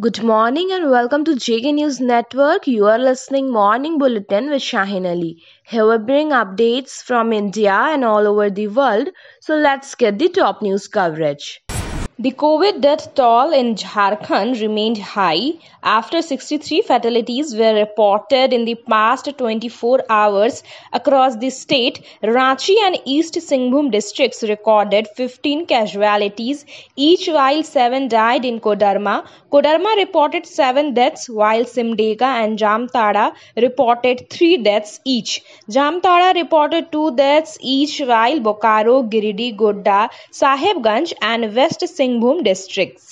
Good morning and welcome to JK News Network. You are listening Morning Bulletin with Shahin Ali. Here we bring updates from India and all over the world. So let's get the top news coverage. The Covid death toll in Jharkhand remained high after 63 fatalities were reported in the past 24 hours across the state. Ranchi and East Singhbhum districts recorded 15 casualties each while 7 died in Kodarma. Kodarma reported 7 deaths while Simdega and Jamtara reported 3 deaths each. Jamtara reported 2 deaths each while Bokaro, Giridi, Godda, Sahibganj, and West Singh Singhbhum districts.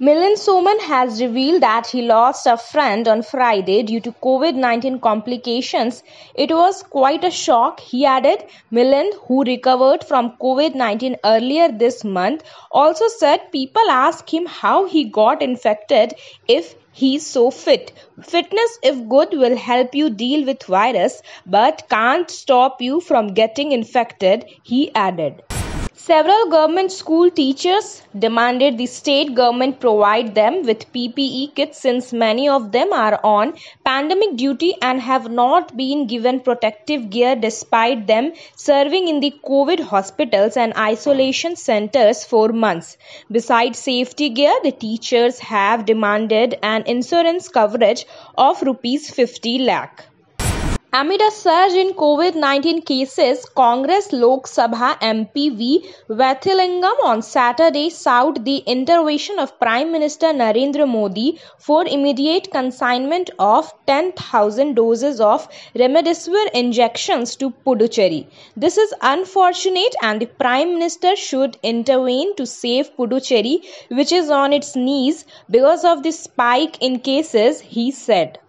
Milind Soman has revealed that he lost a friend on Friday due to COVID 19 complications. It was quite a shock, he added. Milind, who recovered from COVID 19 earlier this month, also said people ask him how he got infected if he's so fit. Fitness, if good, will help you deal with virus but can't stop you from getting infected, he added. Several government school teachers demanded the state government provide them with PPE kits since many of them are on pandemic duty and have not been given protective gear despite them serving in the COVID hospitals and isolation centers for months. Besides safety gear, the teachers have demanded an insurance coverage of rupees 50 lakh. Amid a surge in COVID 19 cases, Congress Lok Sabha MP V. Vathilingam on Saturday sought the intervention of Prime Minister Narendra Modi for immediate consignment of 10,000 doses of remdesivir injections to Puducherry. This is unfortunate, and the Prime Minister should intervene to save Puducherry, which is on its knees because of the spike in cases, he said.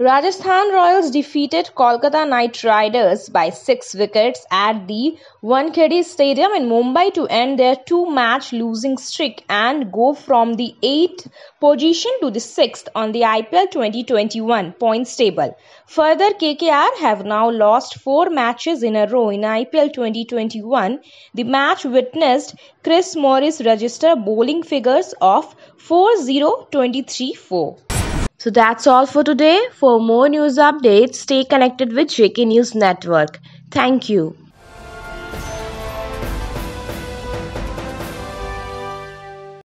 Rajasthan Royals defeated Kolkata Knight Riders by 6 wickets at the Wankhede Stadium in Mumbai to end their two match losing streak and go from the 8th position to the 6th on the IPL 2021 points table. Further, KKR have now lost 4 matches in a row in IPL 2021. The match witnessed Chris Morris register bowling figures of 4 0 23 4. So that's all for today. For more news updates, stay connected with JK News Network. Thank you.